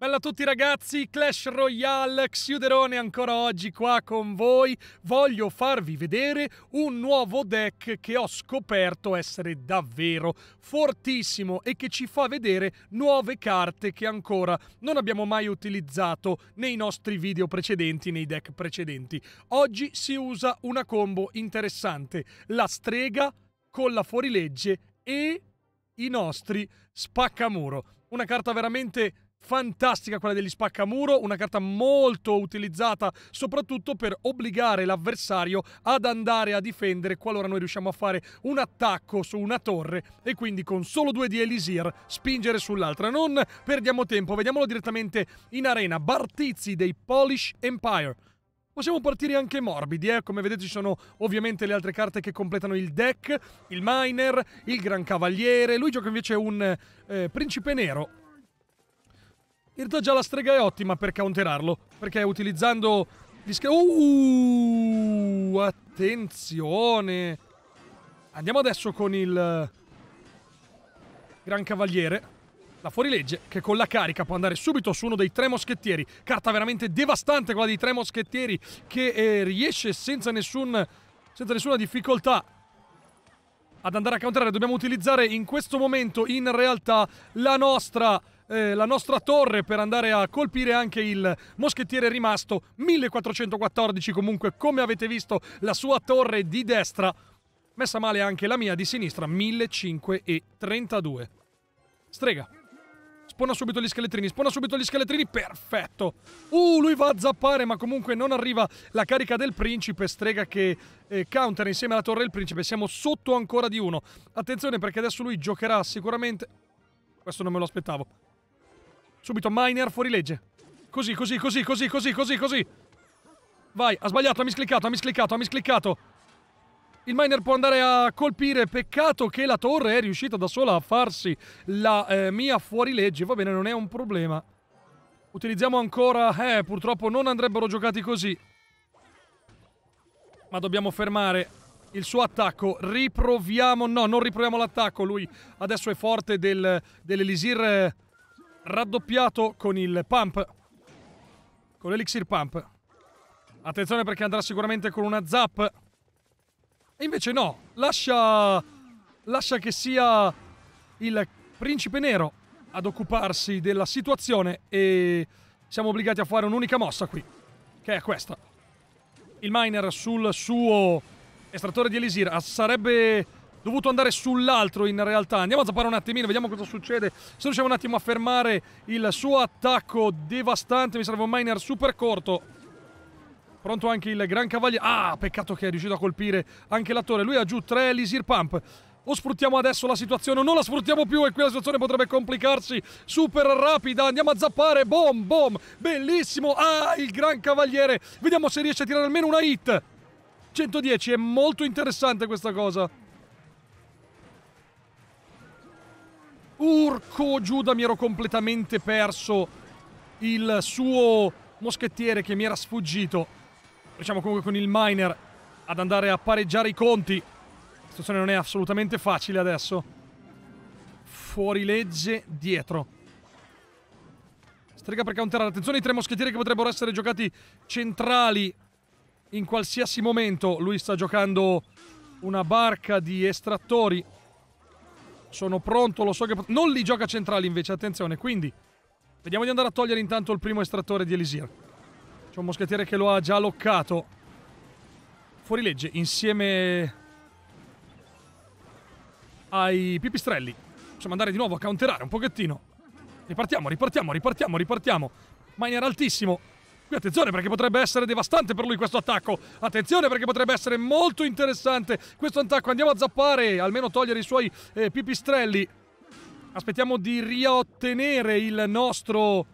Bella a tutti ragazzi, Clash Royale, Xiuderone ancora oggi qua con voi. Voglio farvi vedere un nuovo deck che ho scoperto essere davvero fortissimo e che ci fa vedere nuove carte che ancora non abbiamo mai utilizzato nei nostri video precedenti, nei deck precedenti. Oggi si usa una combo interessante, la strega con la fuorilegge e i nostri spaccamuro. Una carta veramente fantastica quella degli spaccamuro, una carta molto utilizzata soprattutto per obbligare l'avversario ad andare a difendere qualora noi riusciamo a fare un attacco su una torre e quindi con solo due di Elisir spingere sull'altra. Non perdiamo tempo, vediamolo direttamente in arena. Bartizi dei Polish Empire. Possiamo partire anche morbidi, eh? come vedete ci sono ovviamente le altre carte che completano il deck, il Miner, il Gran Cavaliere, lui gioca invece un eh, Principe Nero, in realtà già la strega è ottima per counterarlo, perché utilizzando gli scherzi... Uh, attenzione! Andiamo adesso con il Gran Cavaliere. La fuorilegge che con la carica può andare subito su uno dei tre moschettieri. Carta veramente devastante quella dei tre moschettieri che eh, riesce senza, nessun, senza nessuna difficoltà ad andare a counterare. Dobbiamo utilizzare in questo momento in realtà la nostra eh, la nostra torre per andare a colpire anche il moschettiere rimasto 1414 comunque come avete visto la sua torre di destra messa male anche la mia di sinistra 1532 strega Spona subito gli scheletrini, spona subito gli scheletrini, perfetto. Uh, lui va a zappare, ma comunque non arriva la carica del principe. Strega che eh, counter insieme alla torre del principe. Siamo sotto ancora di uno. Attenzione perché adesso lui giocherà sicuramente... Questo non me lo aspettavo. Subito, miner fuori legge. Così, così, così, così, così, così, così. Vai, ha sbagliato, ha miscliccato, ha miscliccato, ha miscliccato. Il miner può andare a colpire, peccato che la torre è riuscita da sola a farsi la eh, mia fuorilegge. Va bene, non è un problema. Utilizziamo ancora... Eh, purtroppo non andrebbero giocati così. Ma dobbiamo fermare il suo attacco. Riproviamo... No, non riproviamo l'attacco. Lui adesso è forte del, dell'Elisir eh, raddoppiato con il pump. Con l'elixir pump. Attenzione perché andrà sicuramente con una zap. E invece no, lascia... Lascia che sia il principe nero ad occuparsi della situazione e siamo obbligati a fare un'unica mossa qui, che è questa. Il miner sul suo estrattore di Elisir ah, sarebbe dovuto andare sull'altro in realtà. Andiamo a zappare un attimino, vediamo cosa succede. Se riusciamo un attimo a fermare il suo attacco devastante, mi serve un miner super corto. Pronto anche il gran cavaliere. Ah, peccato che è riuscito a colpire anche l'attore. Lui ha giù tre Elisir Pump. O sfruttiamo adesso la situazione o non la sfruttiamo più e qui la situazione potrebbe complicarsi. Super rapida, andiamo a zappare. Bom, bom, bellissimo. Ah, il gran cavaliere. Vediamo se riesce a tirare almeno una hit. 110, è molto interessante questa cosa. Urco Giuda, mi ero completamente perso il suo moschettiere che mi era sfuggito. Diciamo comunque con il miner ad andare a pareggiare i conti. La situazione non è assolutamente facile adesso. Fuori legge, dietro. Strega per counterare. Attenzione i tre moschettieri che potrebbero essere giocati centrali in qualsiasi momento. Lui sta giocando una barca di estrattori sono pronto, lo so che... Non li gioca centrale invece, attenzione, quindi vediamo di andare a togliere intanto il primo estrattore di Elisir. C'è un moschettiere che lo ha già loccato. Fuorilegge insieme ai pipistrelli. Possiamo andare di nuovo a counterare un pochettino. Ripartiamo, ripartiamo, ripartiamo, ripartiamo. Miner altissimo. Qui attenzione perché potrebbe essere devastante per lui questo attacco. Attenzione perché potrebbe essere molto interessante questo attacco. Andiamo a zappare, almeno togliere i suoi eh, pipistrelli. Aspettiamo di riottenere il nostro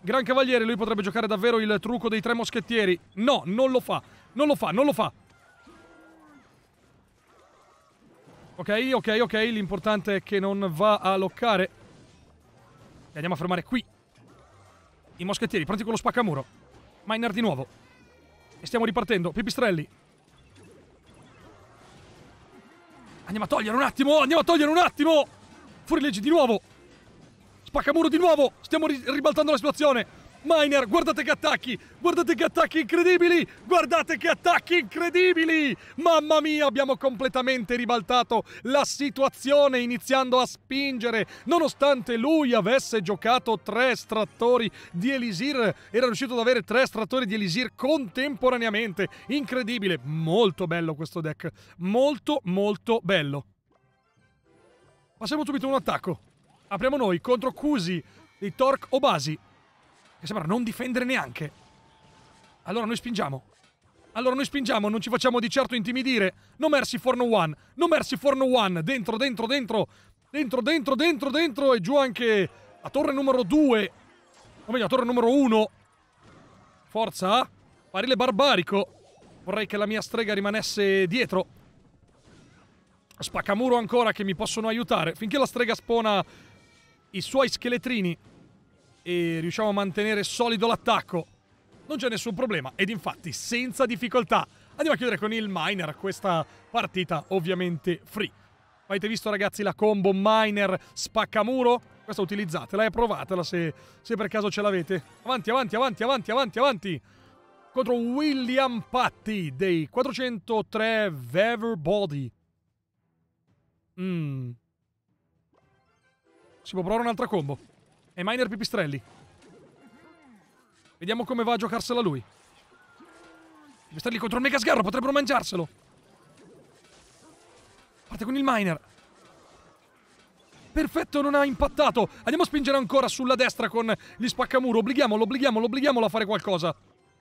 gran cavaliere. Lui potrebbe giocare davvero il trucco dei tre moschettieri. No, non lo fa. Non lo fa, non lo fa. Ok, ok, ok. L'importante è che non va a loccare. E andiamo a fermare qui. I moschettieri pronti con lo spaccamuro. Miner di nuovo. E stiamo ripartendo. Pipistrelli. Andiamo a togliere un attimo. Andiamo a togliere un attimo. Fuori Fuorileggi di nuovo. Spaccamuro di nuovo. Stiamo ribaltando la situazione. Miner, guardate che attacchi! Guardate che attacchi incredibili! Guardate che attacchi incredibili! Mamma mia, abbiamo completamente ribaltato la situazione iniziando a spingere. Nonostante lui avesse giocato tre estrattori di Elisir, era riuscito ad avere tre estrattori di Elisir contemporaneamente. Incredibile, molto bello questo deck. Molto, molto bello. Passiamo subito a un attacco. Apriamo noi contro Cusi di Torque Obasi che sembra non difendere neanche. Allora noi spingiamo. Allora noi spingiamo, non ci facciamo di certo intimidire. No mercy for no one. No mercy for no one. Dentro, dentro, dentro. Dentro, dentro, dentro, dentro. E giù anche a torre numero 2. O meglio, a torre numero 1. Forza. Parile barbarico. Vorrei che la mia strega rimanesse dietro. Spaccamuro ancora che mi possono aiutare. Finché la strega spona i suoi scheletrini e riusciamo a mantenere solido l'attacco, non c'è nessun problema. Ed infatti, senza difficoltà, andiamo a chiudere con il Miner questa partita ovviamente free. Avete visto ragazzi la combo Miner spaccamuro? Questa utilizzatela e provatela se, se per caso ce l'avete. Avanti, avanti, avanti, avanti, avanti, avanti. Contro William Patti dei 403 Veverbody. Mmm. Si può provare un'altra combo. E Miner Pipistrelli. Vediamo come va a giocarsela lui. Pipistrelli contro il Mega Sgarro, potrebbero mangiarselo. Parte con il Miner. Perfetto, non ha impattato. Andiamo a spingere ancora sulla destra con gli spaccamuro. Obblighiamolo, obblighiamolo, obblighiamolo a fare qualcosa.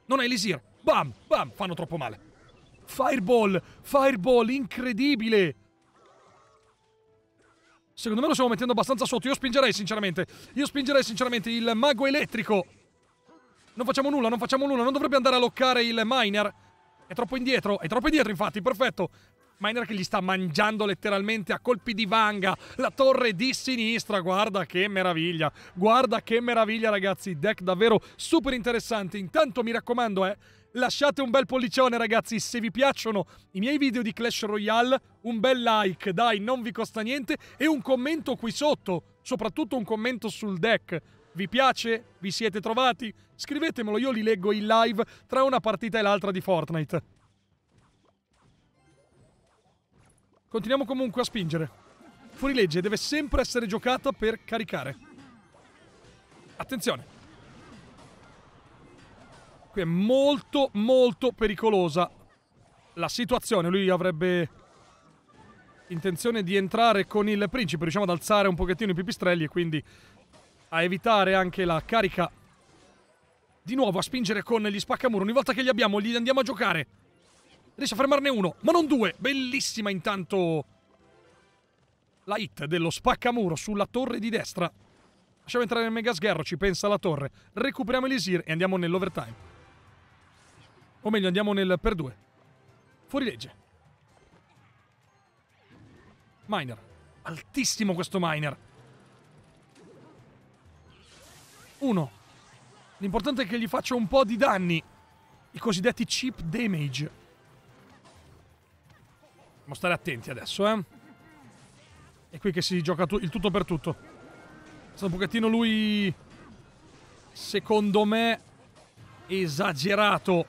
Non è Elisir. Bam, bam, fanno troppo male. Fireball, fireball, incredibile. Secondo me lo stiamo mettendo abbastanza sotto. Io spingerei sinceramente. Io spingerei sinceramente il mago elettrico. Non facciamo nulla, non facciamo nulla. Non dovrebbe andare a loccare il miner. È troppo indietro, è troppo indietro infatti, perfetto. Miner che gli sta mangiando letteralmente a colpi di vanga la torre di sinistra. Guarda che meraviglia, guarda che meraviglia ragazzi. Deck davvero super interessante. Intanto mi raccomando eh lasciate un bel pollicione ragazzi se vi piacciono i miei video di Clash Royale, un bel like, dai, non vi costa niente, e un commento qui sotto, soprattutto un commento sul deck. Vi piace? Vi siete trovati? Scrivetemelo, io li leggo in live tra una partita e l'altra di Fortnite. Continuiamo comunque a spingere. Fuori legge, deve sempre essere giocata per caricare. Attenzione. Qui è molto, molto pericolosa la situazione. Lui avrebbe intenzione di entrare con il principe. Riusciamo ad alzare un pochettino i pipistrelli e quindi a evitare anche la carica. Di nuovo a spingere con gli spaccamuro. Ogni volta che li abbiamo gli andiamo a giocare. Riesce a fermarne uno, ma non due. Bellissima intanto la hit dello spaccamuro sulla torre di destra. Lasciamo entrare nel mega sgherro, ci pensa la torre. Recuperiamo l'Isir e andiamo nell'overtime. O meglio, andiamo nel per due. Fuori legge. Miner. Altissimo questo Miner. Uno. L'importante è che gli faccia un po' di danni. I cosiddetti chip damage. Dobbiamo stare attenti adesso, eh. È qui che si gioca il tutto per tutto. Sta un pochettino lui... Secondo me... Esagerato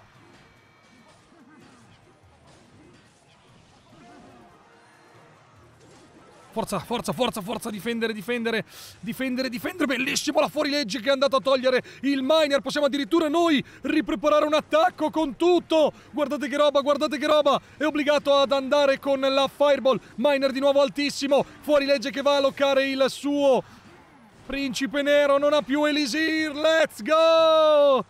Forza, forza, forza, forza, difendere, difendere, difendere, difendere. Bellissimo la fuorilegge che è andato a togliere il miner. Possiamo addirittura noi ripreparare un attacco con tutto. Guardate che roba, guardate che roba. È obbligato ad andare con la fireball. Miner di nuovo altissimo. Fuorilegge che va a locare il suo. Principe Nero non ha più Elisir. Let's go!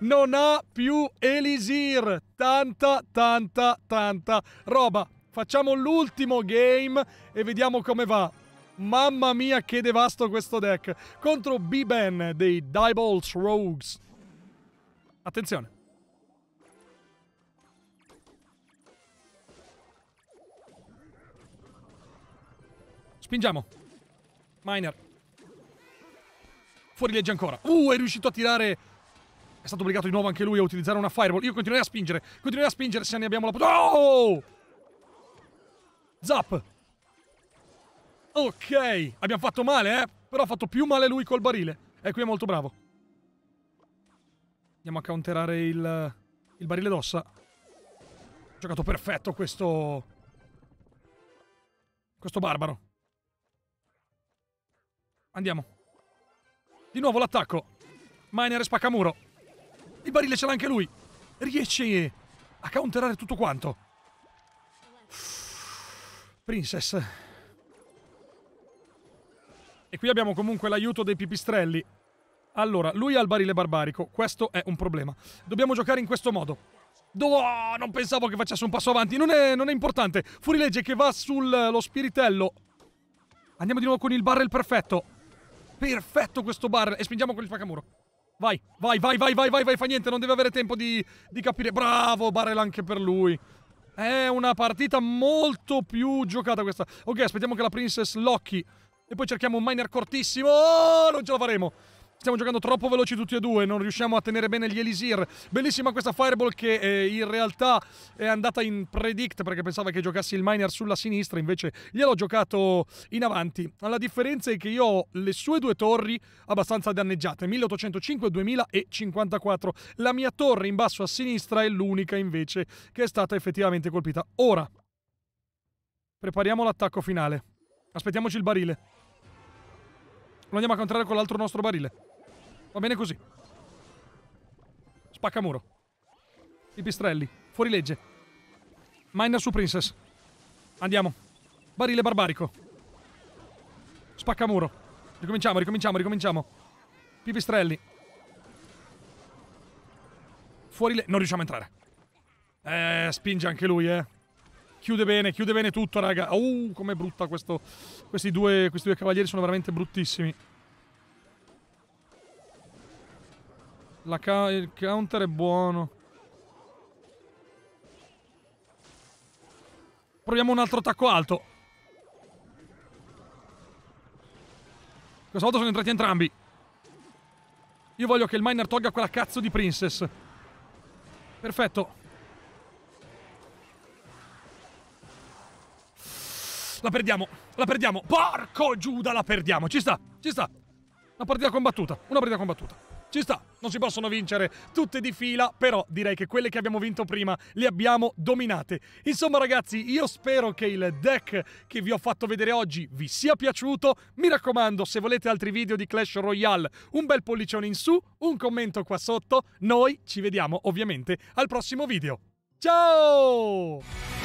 Non ha più Elisir. Tanta, tanta, tanta roba. Facciamo l'ultimo game e vediamo come va. Mamma mia che devasto questo deck. Contro B-Ben dei Diebolt Rogues. Attenzione. Spingiamo. Miner. Fuori legge ancora. Uh, è riuscito a tirare... È stato obbligato di nuovo anche lui a utilizzare una fireball. Io continuerei a spingere. Continuerei a spingere se ne abbiamo la... Oh! Zap! Ok, abbiamo fatto male, eh? Però ha fatto più male lui col barile. E qui è molto bravo. Andiamo a counterare il, il barile d'ossa. Giocato perfetto questo... Questo barbaro. Andiamo. Di nuovo l'attacco. Miner spaccamuro. Il barile ce l'ha anche lui. Riesce a counterare tutto quanto. Princess. E qui abbiamo comunque l'aiuto dei pipistrelli. Allora, lui ha il barile barbarico. Questo è un problema. Dobbiamo giocare in questo modo. Oh, non pensavo che facesse un passo avanti. Non è, non è importante. Fuorilegge che va sullo spiritello. Andiamo di nuovo con il barrel perfetto. Perfetto questo barrel. E spingiamo con il facamuro. Vai, vai, vai, vai, vai, vai, vai. Fa niente, non deve avere tempo di, di capire. Bravo, barrel anche per lui. È una partita molto più giocata questa. Ok, aspettiamo che la Princess Locky. E poi cerchiamo un miner cortissimo. Oh, non ce la faremo. Stiamo giocando troppo veloci tutti e due, non riusciamo a tenere bene gli Elisir. Bellissima questa Fireball che eh, in realtà è andata in predict perché pensava che giocassi il Miner sulla sinistra, invece gliel'ho giocato in avanti. La differenza è che io ho le sue due torri abbastanza danneggiate, 1805 e 2054. La mia torre in basso a sinistra è l'unica invece che è stata effettivamente colpita. Ora prepariamo l'attacco finale. Aspettiamoci il barile. Lo andiamo a contrarre con l'altro nostro barile. Va bene così. Spaccamuro. Pipistrelli. Fuori legge. Miner su Princess. Andiamo. Barile barbarico. Spaccamuro. Ricominciamo, ricominciamo, ricominciamo. Pipistrelli. Fuori legge. Non riusciamo a entrare. Eh, spinge anche lui, eh. Chiude bene, chiude bene tutto, raga. Uh, com'è brutta questo... Questi due, questi due cavalieri sono veramente bruttissimi. Ca il counter è buono. Proviamo un altro attacco alto. Questa volta sono entrati entrambi. Io voglio che il miner tolga quella cazzo di princess. Perfetto. La perdiamo, la perdiamo. Porco Giuda, la perdiamo. Ci sta, ci sta. Una partita combattuta, una partita combattuta ci sta, non si possono vincere tutte di fila, però direi che quelle che abbiamo vinto prima le abbiamo dominate. Insomma ragazzi, io spero che il deck che vi ho fatto vedere oggi vi sia piaciuto. Mi raccomando, se volete altri video di Clash Royale, un bel pollicione in su, un commento qua sotto. Noi ci vediamo ovviamente al prossimo video. Ciao!